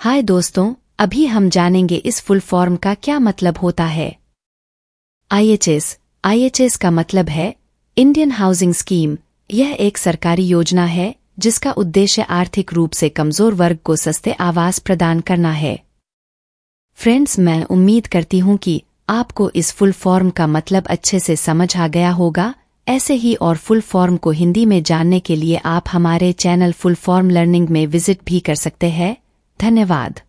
हाय दोस्तों अभी हम जानेंगे इस फुल फॉर्म का क्या मतलब होता है आईएचएस आईएचएस का मतलब है इंडियन हाउसिंग स्कीम यह एक सरकारी योजना है जिसका उद्देश्य आर्थिक रूप से कमजोर वर्ग को सस्ते आवास प्रदान करना है फ्रेंड्स मैं उम्मीद करती हूँ कि आपको इस फुल फॉर्म का मतलब अच्छे से समझ आ गया होगा ऐसे ही और फुल फॉर्म को हिंदी में जानने के लिए आप हमारे चैनल फुल फॉर्म लर्निंग में विजिट भी कर सकते हैं धन्यवाद